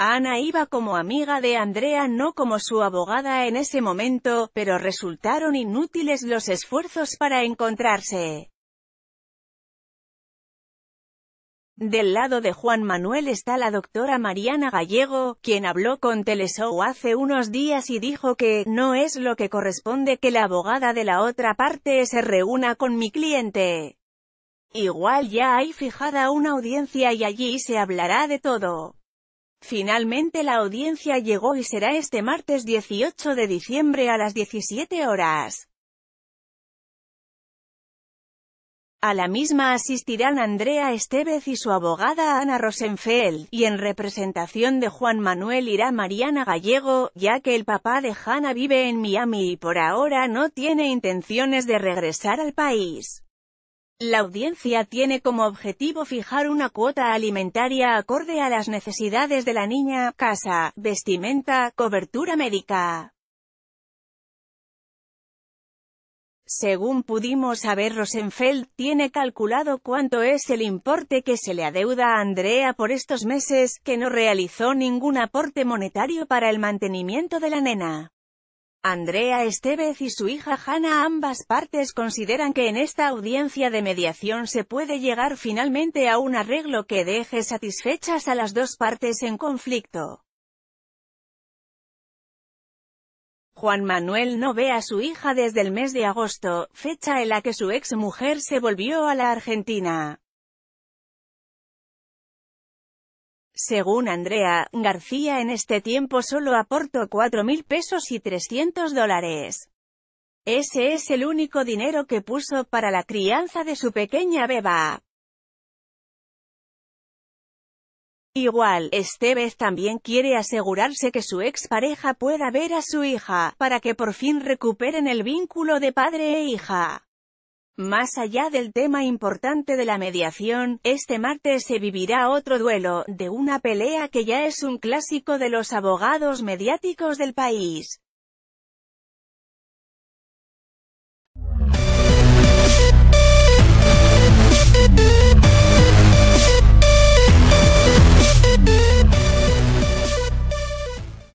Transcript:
Ana iba como amiga de Andrea no como su abogada en ese momento, pero resultaron inútiles los esfuerzos para encontrarse. Del lado de Juan Manuel está la doctora Mariana Gallego, quien habló con Teleshow hace unos días y dijo que, no es lo que corresponde que la abogada de la otra parte se reúna con mi cliente. Igual ya hay fijada una audiencia y allí se hablará de todo. Finalmente la audiencia llegó y será este martes 18 de diciembre a las 17 horas. A la misma asistirán Andrea Estevez y su abogada Ana Rosenfeld, y en representación de Juan Manuel irá Mariana Gallego, ya que el papá de Hannah vive en Miami y por ahora no tiene intenciones de regresar al país. La audiencia tiene como objetivo fijar una cuota alimentaria acorde a las necesidades de la niña, casa, vestimenta, cobertura médica. Según pudimos saber Rosenfeld tiene calculado cuánto es el importe que se le adeuda a Andrea por estos meses, que no realizó ningún aporte monetario para el mantenimiento de la nena. Andrea Estevez y su hija Hanna ambas partes consideran que en esta audiencia de mediación se puede llegar finalmente a un arreglo que deje satisfechas a las dos partes en conflicto. Juan Manuel no ve a su hija desde el mes de agosto, fecha en la que su ex mujer se volvió a la Argentina. Según Andrea García en este tiempo solo cuatro 4.000 pesos y 300 dólares. Ese es el único dinero que puso para la crianza de su pequeña beba. Igual, Estevez también quiere asegurarse que su expareja pueda ver a su hija, para que por fin recuperen el vínculo de padre e hija. Más allá del tema importante de la mediación, este martes se vivirá otro duelo, de una pelea que ya es un clásico de los abogados mediáticos del país.